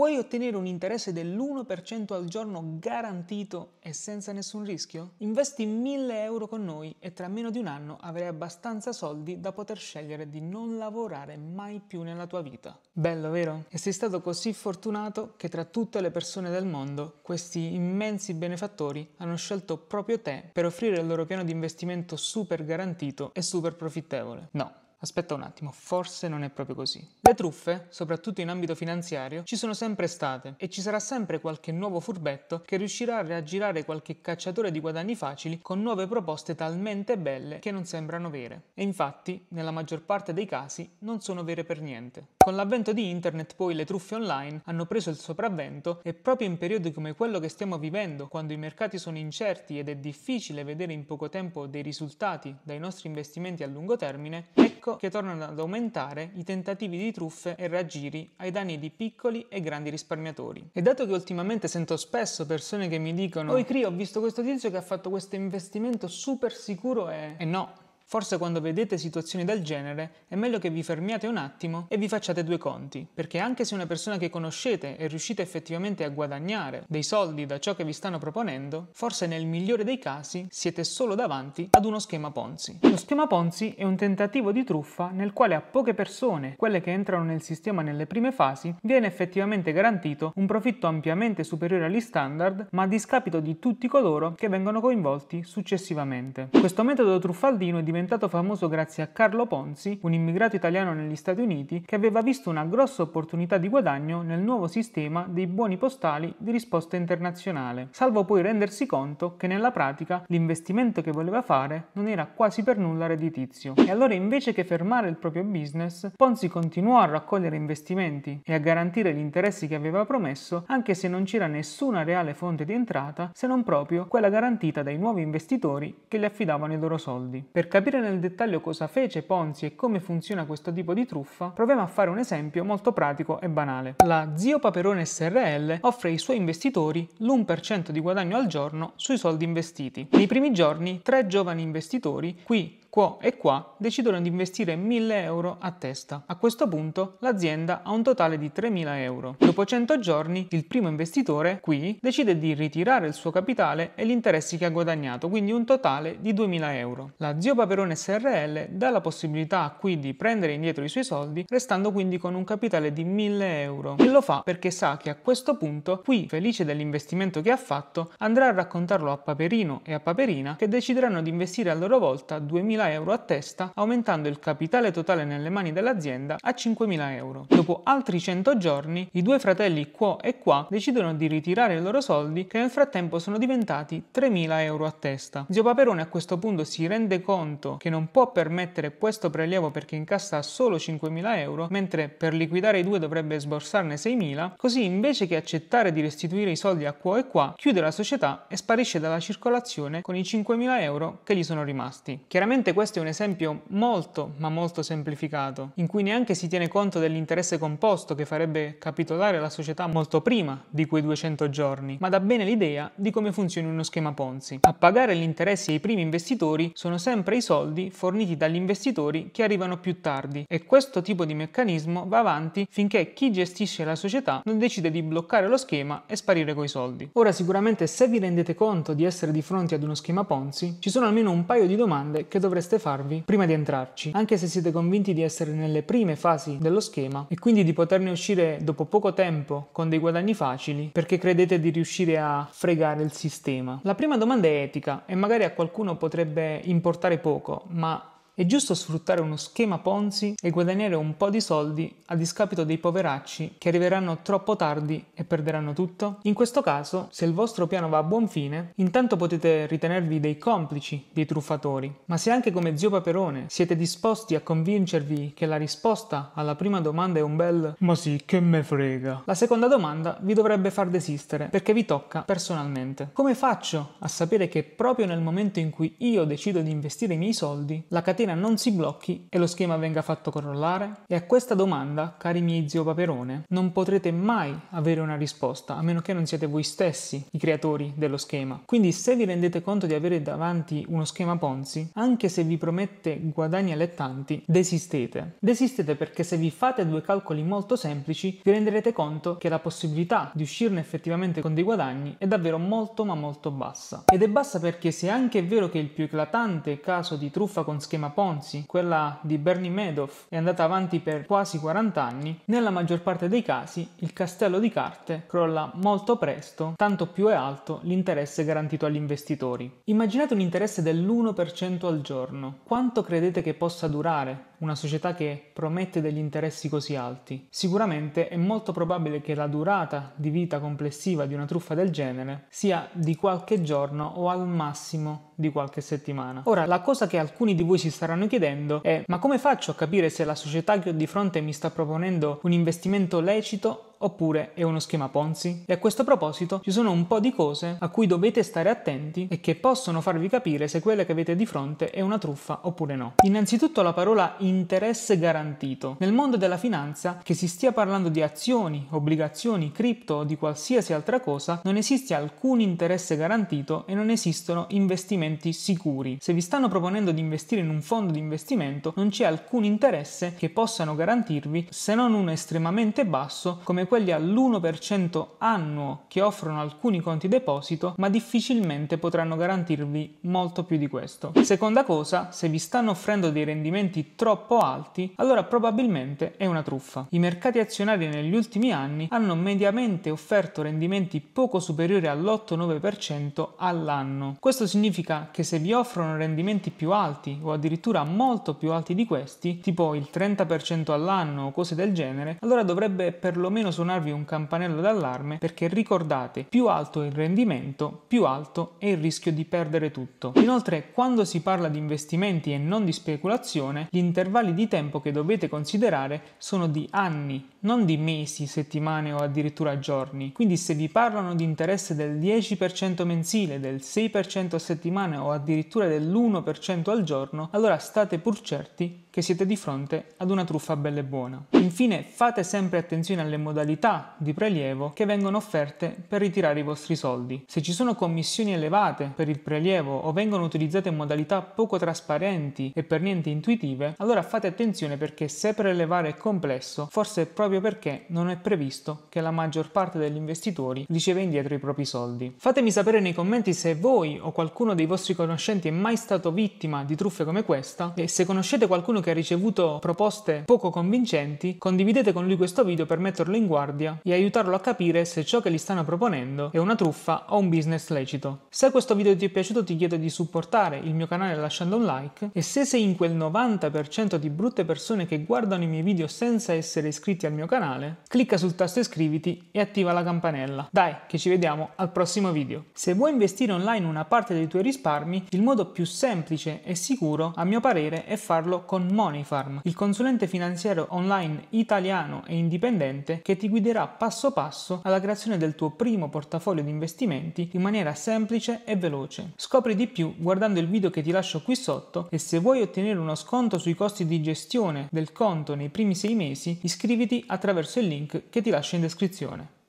Vuoi ottenere un interesse dell'1% al giorno garantito e senza nessun rischio? Investi 1000 euro con noi e tra meno di un anno avrai abbastanza soldi da poter scegliere di non lavorare mai più nella tua vita. Bello, vero? E sei stato così fortunato che tra tutte le persone del mondo questi immensi benefattori hanno scelto proprio te per offrire il loro piano di investimento super garantito e super profittevole. No. Aspetta un attimo, forse non è proprio così. Le truffe, soprattutto in ambito finanziario, ci sono sempre state e ci sarà sempre qualche nuovo furbetto che riuscirà a raggirare qualche cacciatore di guadagni facili con nuove proposte talmente belle che non sembrano vere. E infatti, nella maggior parte dei casi, non sono vere per niente. Con l'avvento di internet poi le truffe online hanno preso il sopravvento e proprio in periodi come quello che stiamo vivendo, quando i mercati sono incerti ed è difficile vedere in poco tempo dei risultati dai nostri investimenti a lungo termine, ecco pubblico che tornano ad aumentare i tentativi di truffe e raggiri ai danni di piccoli e grandi risparmiatori. E dato che ultimamente sento spesso persone che mi dicono: Oi Cri, ho visto questo tizio che ha fatto questo investimento super sicuro e. E no, Forse quando vedete situazioni del genere è meglio che vi fermiate un attimo e vi facciate due conti, perché anche se una persona che conoscete è riuscita effettivamente a guadagnare dei soldi da ciò che vi stanno proponendo, forse nel migliore dei casi siete solo davanti ad uno schema Ponzi. Lo schema Ponzi è un tentativo di truffa nel quale a poche persone, quelle che entrano nel sistema nelle prime fasi, viene effettivamente garantito un profitto ampiamente superiore agli standard, ma a discapito di tutti coloro che vengono coinvolti successivamente. Questo metodo truffaldino è diventato diventato famoso grazie a Carlo Ponzi, un immigrato italiano negli Stati Uniti che aveva visto una grossa opportunità di guadagno nel nuovo sistema dei buoni postali di risposta internazionale, salvo poi rendersi conto che nella pratica l'investimento che voleva fare non era quasi per nulla redditizio. E allora invece che fermare il proprio business, Ponzi continuò a raccogliere investimenti e a garantire gli interessi che aveva promesso, anche se non c'era nessuna reale fonte di entrata se non proprio quella garantita dai nuovi investitori che gli affidavano i loro soldi. Per capire capire nel dettaglio cosa fece Ponzi e come funziona questo tipo di truffa, proviamo a fare un esempio molto pratico e banale. La Zio Paperone SRL offre ai suoi investitori l'1% di guadagno al giorno sui soldi investiti. Nei primi giorni, tre giovani investitori, qui qua e qua decidono di investire 1000 euro a testa. A questo punto l'azienda ha un totale di 3000 euro. Dopo 100 giorni il primo investitore, qui, decide di ritirare il suo capitale e gli interessi che ha guadagnato, quindi un totale di 2000 euro. La Zio Paperone SRL dà la possibilità a Qui di prendere indietro i suoi soldi, restando quindi con un capitale di 1000 euro. E lo fa perché sa che a questo punto Qui, felice dell'investimento che ha fatto, andrà a raccontarlo a Paperino e a Paperina che decideranno di investire a loro volta 2000 euro a testa, aumentando il capitale totale nelle mani dell'azienda a 5000 euro. Dopo altri 100 giorni, i due fratelli Quo e Qua decidono di ritirare i loro soldi che nel frattempo sono diventati 3000 euro a testa. Zio Paperone a questo punto si rende conto conto che non può permettere questo prelievo perché incassa solo 5.000 euro, mentre per liquidare i due dovrebbe sborsarne 6.000, così invece che accettare di restituire i soldi a qua e qua, chiude la società e sparisce dalla circolazione con i 5.000 euro che gli sono rimasti. Chiaramente questo è un esempio molto ma molto semplificato, in cui neanche si tiene conto dell'interesse composto che farebbe capitolare la società molto prima di quei 200 giorni, ma dà bene l'idea di come funzioni uno schema Ponzi. A pagare gli interessi ai primi investitori sono sempre i soldi soldi forniti dagli investitori che arrivano più tardi e questo tipo di meccanismo va avanti finché chi gestisce la società non decide di bloccare lo schema e sparire coi soldi. Ora sicuramente se vi rendete conto di essere di fronte ad uno schema Ponzi, ci sono almeno un paio di domande che dovreste farvi prima di entrarci, anche se siete convinti di essere nelle prime fasi dello schema e quindi di poterne uscire dopo poco tempo con dei guadagni facili perché credete di riuscire a fregare il sistema. La prima domanda è etica e magari a qualcuno potrebbe importare poco poco, ma è giusto sfruttare uno schema Ponzi e guadagnare un po' di soldi a discapito dei poveracci che arriveranno troppo tardi e perderanno tutto? In questo caso, se il vostro piano va a buon fine, intanto potete ritenervi dei complici dei truffatori, ma se anche come zio Paperone siete disposti a convincervi che la risposta alla prima domanda è un bel ma sì, che me frega, la seconda domanda vi dovrebbe far desistere perché vi tocca personalmente. Come faccio a sapere che proprio nel momento in cui io decido di investire i miei soldi, la catena schiena non si blocchi e lo schema venga fatto crollare? E a questa domanda, cari miei zio Paperone, non potrete mai avere una risposta, a meno che non siete voi stessi i creatori dello schema. Quindi se vi rendete conto di avere davanti uno schema Ponzi, anche se vi promette guadagni allettanti, desistete. Desistete perché se vi fate due calcoli molto semplici, vi renderete conto che la possibilità di uscirne effettivamente con dei guadagni è davvero molto ma molto bassa. Ed è bassa perché se anche è vero che il più eclatante caso di truffa con schema Ponzi, quella di Bernie Madoff, è andata avanti per quasi 40 anni, nella maggior parte dei casi il castello di carte crolla molto presto, tanto più è alto l'interesse garantito agli investitori. Immaginate un interesse dell'1% al giorno. Quanto credete che possa durare una società che promette degli interessi così alti? Sicuramente è molto probabile che la durata di vita complessiva di una truffa del genere sia di qualche giorno o al massimo di qualche settimana. Ora, la cosa che alcuni di voi si stanno staranno chiedendo è ma come faccio a capire se la società che ho di fronte mi sta proponendo un investimento lecito oppure è uno schema Ponzi? E a questo proposito ci sono un po' di cose a cui dovete stare attenti e che possono farvi capire se quella che avete di fronte è una truffa oppure no. Innanzitutto la parola interesse garantito. Nel mondo della finanza, che si stia parlando di azioni, obbligazioni, cripto o di qualsiasi altra cosa, non esiste alcun interesse garantito e non esistono investimenti sicuri. Se vi stanno proponendo di investire in un fondo di investimento, non c'è alcun interesse che possano garantirvi se non uno estremamente basso come quelli all'1% annuo che offrono alcuni conti deposito, ma difficilmente potranno garantirvi molto più di questo. Seconda cosa, se vi stanno offrendo dei rendimenti troppo alti, allora probabilmente è una truffa. I mercati azionari negli ultimi anni hanno mediamente offerto rendimenti poco superiori all'8-9% all'anno. Questo significa che se vi offrono rendimenti più alti o addirittura molto più alti di questi, tipo il 30% all'anno o cose del genere, allora dovrebbe perlomeno suonarvi un campanello d'allarme perché ricordate, più alto è il rendimento, più alto è il rischio di perdere tutto. Inoltre, quando si parla di investimenti e non di speculazione, gli intervalli di tempo che dovete considerare sono di anni, non di mesi, settimane o addirittura giorni. Quindi se vi parlano di interesse del 10% mensile, del 6% a settimana o addirittura dell'1% al giorno, allora state pur certi che siete di fronte ad una truffa bella e buona. Infine fate sempre attenzione alle modalità di prelievo che vengono offerte per ritirare i vostri soldi. Se ci sono commissioni elevate per il prelievo o vengono utilizzate modalità poco trasparenti e per niente intuitive, allora fate attenzione perché se prelevare è complesso, forse è proprio perché non è previsto che la maggior parte degli investitori riceve indietro i propri soldi. Fatemi sapere nei commenti se voi o qualcuno dei vostri conoscenti è mai stato vittima di truffe come questa e se conoscete qualcuno che che ha ricevuto proposte poco convincenti, condividete con lui questo video per metterlo in guardia e aiutarlo a capire se ciò che gli stanno proponendo è una truffa o un business lecito. Se questo video ti è piaciuto ti chiedo di supportare il mio canale lasciando un like e se sei in quel 90% di brutte persone che guardano i miei video senza essere iscritti al mio canale, clicca sul tasto iscriviti e attiva la campanella. Dai, che ci vediamo al prossimo video. Se vuoi investire online una parte dei tuoi risparmi, il modo più semplice e sicuro a mio parere è farlo con Moneyfarm, il consulente finanziario online italiano e indipendente che ti guiderà passo passo alla creazione del tuo primo portafoglio di investimenti in maniera semplice e veloce. Scopri di più guardando il video che ti lascio qui sotto e se vuoi ottenere uno sconto sui costi di gestione del conto nei primi sei mesi, iscriviti attraverso il link che ti lascio in descrizione.